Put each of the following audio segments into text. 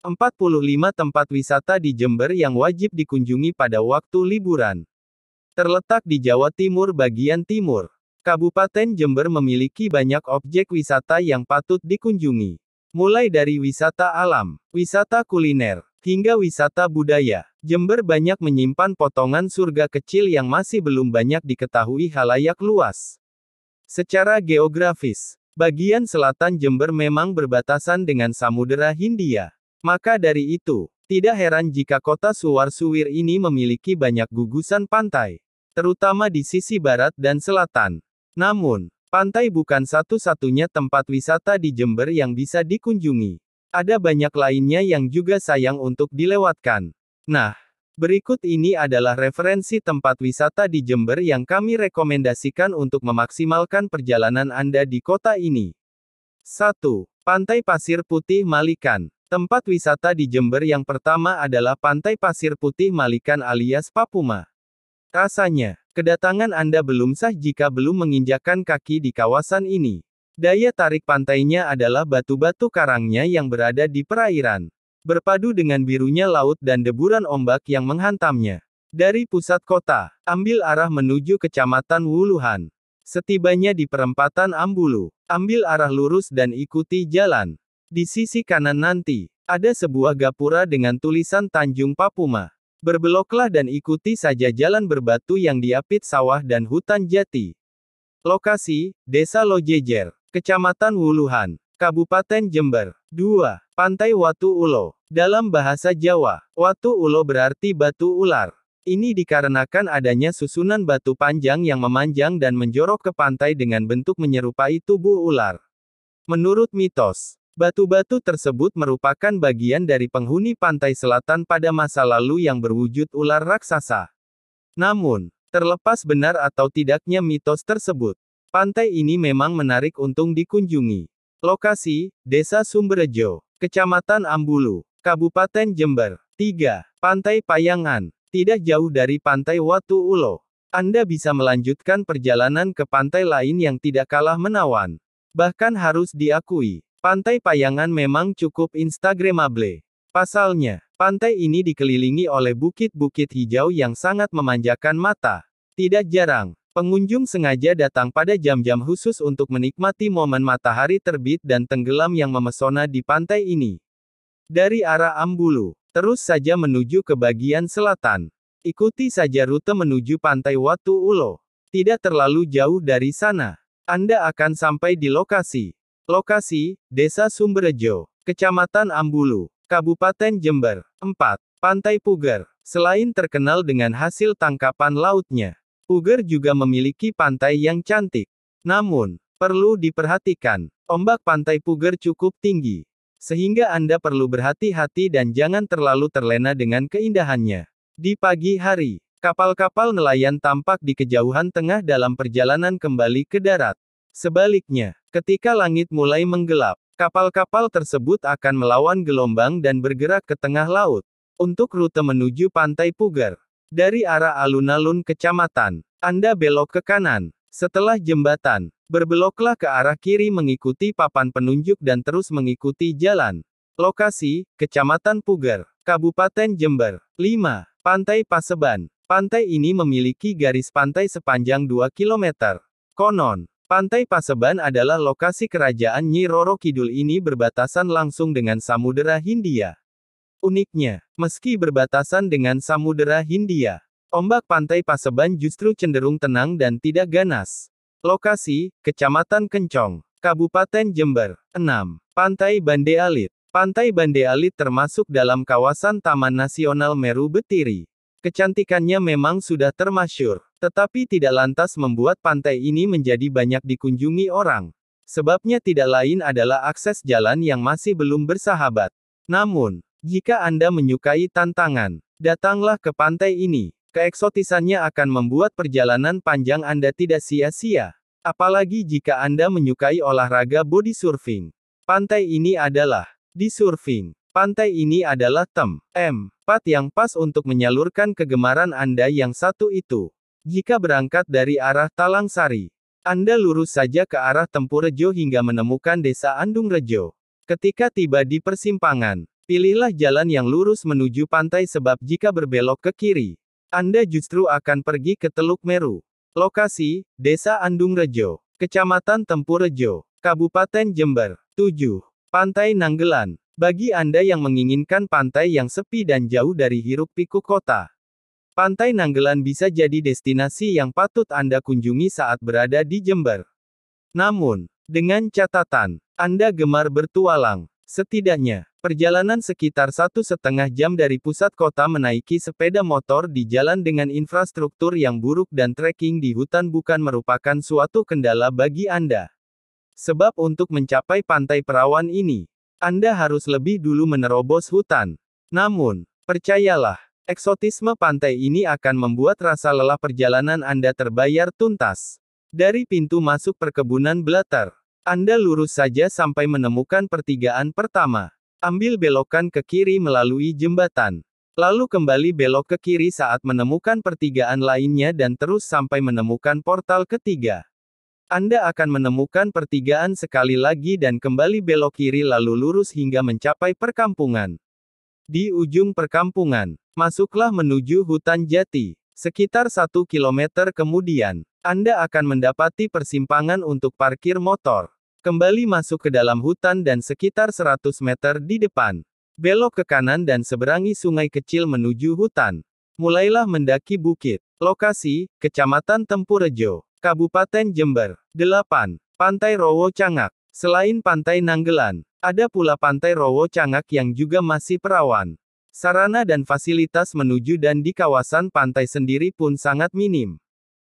45 tempat wisata di Jember yang wajib dikunjungi pada waktu liburan. Terletak di Jawa Timur bagian timur, Kabupaten Jember memiliki banyak objek wisata yang patut dikunjungi. Mulai dari wisata alam, wisata kuliner, hingga wisata budaya. Jember banyak menyimpan potongan surga kecil yang masih belum banyak diketahui halayak luas. Secara geografis, bagian selatan Jember memang berbatasan dengan Samudera Hindia. Maka dari itu, tidak heran jika kota Suwar-Suwir ini memiliki banyak gugusan pantai, terutama di sisi barat dan selatan. Namun, pantai bukan satu-satunya tempat wisata di Jember yang bisa dikunjungi. Ada banyak lainnya yang juga sayang untuk dilewatkan. Nah, Berikut ini adalah referensi tempat wisata di Jember yang kami rekomendasikan untuk memaksimalkan perjalanan Anda di kota ini. 1. Pantai Pasir Putih Malikan Tempat wisata di Jember yang pertama adalah Pantai Pasir Putih Malikan alias Papuma. Rasanya, kedatangan Anda belum sah jika belum menginjakan kaki di kawasan ini. Daya tarik pantainya adalah batu-batu karangnya yang berada di perairan. Berpadu dengan birunya laut dan deburan ombak yang menghantamnya. Dari pusat kota, ambil arah menuju kecamatan Wuluhan. Setibanya di perempatan Ambulu, ambil arah lurus dan ikuti jalan. Di sisi kanan nanti, ada sebuah gapura dengan tulisan Tanjung Papuma. Berbeloklah dan ikuti saja jalan berbatu yang diapit sawah dan hutan jati. Lokasi, Desa Lojejer, Kecamatan Wuluhan, Kabupaten Jember. 2. Pantai Watu Ulo. Dalam bahasa Jawa, Watu Ulo berarti batu ular. Ini dikarenakan adanya susunan batu panjang yang memanjang dan menjorok ke pantai dengan bentuk menyerupai tubuh ular. Menurut mitos, Batu-batu tersebut merupakan bagian dari penghuni pantai selatan pada masa lalu yang berwujud ular raksasa. Namun, terlepas benar atau tidaknya mitos tersebut, pantai ini memang menarik untung dikunjungi. Lokasi, Desa Sumberjo, Kecamatan Ambulu, Kabupaten Jember. 3. Pantai Payangan, tidak jauh dari Pantai Watu Ulo. Anda bisa melanjutkan perjalanan ke pantai lain yang tidak kalah menawan. Bahkan harus diakui, Pantai Payangan memang cukup instagramable. Pasalnya, pantai ini dikelilingi oleh bukit-bukit hijau yang sangat memanjakan mata. Tidak jarang, pengunjung sengaja datang pada jam-jam khusus untuk menikmati momen matahari terbit dan tenggelam yang memesona di pantai ini. Dari arah Ambulu, terus saja menuju ke bagian selatan. Ikuti saja rute menuju pantai Watu Ulo. Tidak terlalu jauh dari sana. Anda akan sampai di lokasi. Lokasi, Desa Sumberjo, Kecamatan Ambulu, Kabupaten Jember. 4. Pantai Puger. Selain terkenal dengan hasil tangkapan lautnya, Puger juga memiliki pantai yang cantik. Namun, perlu diperhatikan, ombak pantai Puger cukup tinggi. Sehingga Anda perlu berhati-hati dan jangan terlalu terlena dengan keindahannya. Di pagi hari, kapal-kapal nelayan tampak di kejauhan tengah dalam perjalanan kembali ke darat. Sebaliknya, Ketika langit mulai menggelap, kapal-kapal tersebut akan melawan gelombang dan bergerak ke tengah laut untuk rute menuju pantai Puger. Dari arah alun-alun kecamatan, Anda belok ke kanan. Setelah jembatan, berbeloklah ke arah kiri mengikuti papan penunjuk dan terus mengikuti jalan. Lokasi, Kecamatan Puger, Kabupaten Jember. 5. Pantai Paseban. Pantai ini memiliki garis pantai sepanjang 2 km. Konon, Pantai Paseban adalah lokasi kerajaan Nyi Roro Kidul ini berbatasan langsung dengan Samudera Hindia. Uniknya, meski berbatasan dengan Samudera Hindia, ombak Pantai Paseban justru cenderung tenang dan tidak ganas. Lokasi, Kecamatan Kencong, Kabupaten Jember. 6. Pantai Bande Alit Pantai Bande Alit termasuk dalam kawasan Taman Nasional Meru Betiri. Kecantikannya memang sudah termasyur, tetapi tidak lantas membuat pantai ini menjadi banyak dikunjungi orang. Sebabnya tidak lain adalah akses jalan yang masih belum bersahabat. Namun, jika Anda menyukai tantangan, datanglah ke pantai ini. Keeksotisannya akan membuat perjalanan panjang Anda tidak sia-sia. Apalagi jika Anda menyukai olahraga body surfing. Pantai ini adalah di surfing. Pantai ini adalah tem, M, pat yang pas untuk menyalurkan kegemaran Anda yang satu itu. Jika berangkat dari arah Talang Sari, Anda lurus saja ke arah Tempurejo hingga menemukan desa Andung Rejo. Ketika tiba di persimpangan, pilihlah jalan yang lurus menuju pantai sebab jika berbelok ke kiri, Anda justru akan pergi ke Teluk Meru. Lokasi, Desa Andung Rejo, Kecamatan Tempurejo, Kabupaten Jember. 7. Pantai Nanggelan bagi Anda yang menginginkan pantai yang sepi dan jauh dari hiruk-pikuk kota, Pantai Nanggelan bisa jadi destinasi yang patut Anda kunjungi saat berada di Jember. Namun, dengan catatan, Anda gemar bertualang. Setidaknya, perjalanan sekitar satu setengah jam dari pusat kota menaiki sepeda motor di jalan dengan infrastruktur yang buruk dan trekking di hutan bukan merupakan suatu kendala bagi Anda. Sebab untuk mencapai pantai perawan ini, anda harus lebih dulu menerobos hutan. Namun, percayalah, eksotisme pantai ini akan membuat rasa lelah perjalanan Anda terbayar tuntas. Dari pintu masuk perkebunan Blatter, Anda lurus saja sampai menemukan pertigaan pertama. Ambil belokan ke kiri melalui jembatan. Lalu kembali belok ke kiri saat menemukan pertigaan lainnya dan terus sampai menemukan portal ketiga. Anda akan menemukan pertigaan sekali lagi dan kembali belok kiri lalu lurus hingga mencapai perkampungan. Di ujung perkampungan, masuklah menuju hutan jati. Sekitar satu kilometer. kemudian, Anda akan mendapati persimpangan untuk parkir motor. Kembali masuk ke dalam hutan dan sekitar 100 meter di depan. Belok ke kanan dan seberangi sungai kecil menuju hutan. Mulailah mendaki bukit. Lokasi, Kecamatan Tempurejo. Kabupaten Jember. 8. Pantai Rowo Cangak. Selain Pantai Nanggelan, ada pula Pantai Rowo Cangak yang juga masih perawan. Sarana dan fasilitas menuju dan di kawasan pantai sendiri pun sangat minim.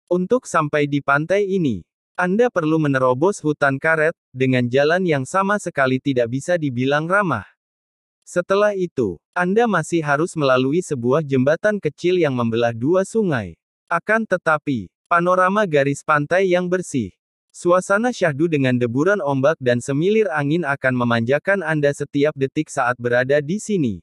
Untuk sampai di pantai ini, Anda perlu menerobos hutan karet, dengan jalan yang sama sekali tidak bisa dibilang ramah. Setelah itu, Anda masih harus melalui sebuah jembatan kecil yang membelah dua sungai. Akan tetapi, Panorama garis pantai yang bersih. Suasana syahdu dengan deburan ombak dan semilir angin akan memanjakan Anda setiap detik saat berada di sini.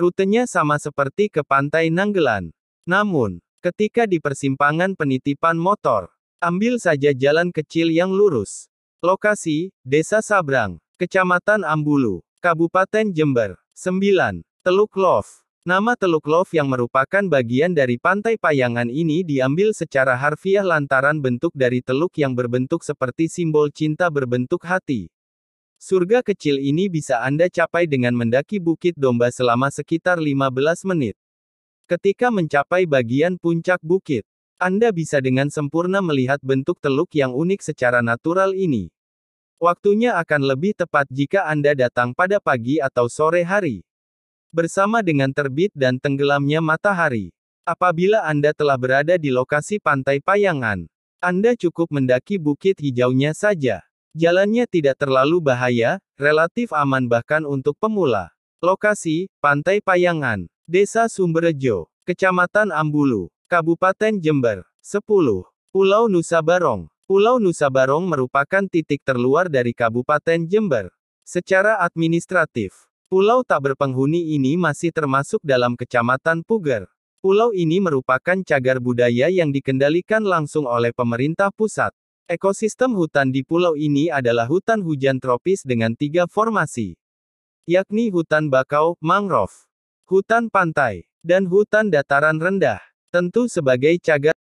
Rutenya sama seperti ke Pantai Nanggelan. Namun, ketika di persimpangan penitipan motor, ambil saja jalan kecil yang lurus. Lokasi, Desa Sabrang, Kecamatan Ambulu, Kabupaten Jember. 9. Teluk Love. Nama Teluk Love yang merupakan bagian dari Pantai Payangan ini diambil secara harfiah lantaran bentuk dari teluk yang berbentuk seperti simbol cinta berbentuk hati. Surga kecil ini bisa Anda capai dengan mendaki Bukit Domba selama sekitar 15 menit. Ketika mencapai bagian puncak bukit, Anda bisa dengan sempurna melihat bentuk teluk yang unik secara natural ini. Waktunya akan lebih tepat jika Anda datang pada pagi atau sore hari bersama dengan terbit dan tenggelamnya matahari. Apabila Anda telah berada di lokasi pantai Payangan, Anda cukup mendaki bukit hijaunya saja. Jalannya tidak terlalu bahaya, relatif aman bahkan untuk pemula. Lokasi, Pantai Payangan, Desa Sumberjo, Kecamatan Ambulu, Kabupaten Jember. 10. Pulau Nusa Barong. Pulau Nusa Barong merupakan titik terluar dari Kabupaten Jember. Secara administratif, Pulau tak berpenghuni ini masih termasuk dalam Kecamatan Puger. Pulau ini merupakan cagar budaya yang dikendalikan langsung oleh pemerintah pusat. Ekosistem hutan di pulau ini adalah hutan hujan tropis dengan tiga formasi, yakni hutan bakau, mangrove, hutan pantai, dan hutan dataran rendah. Tentu sebagai cagar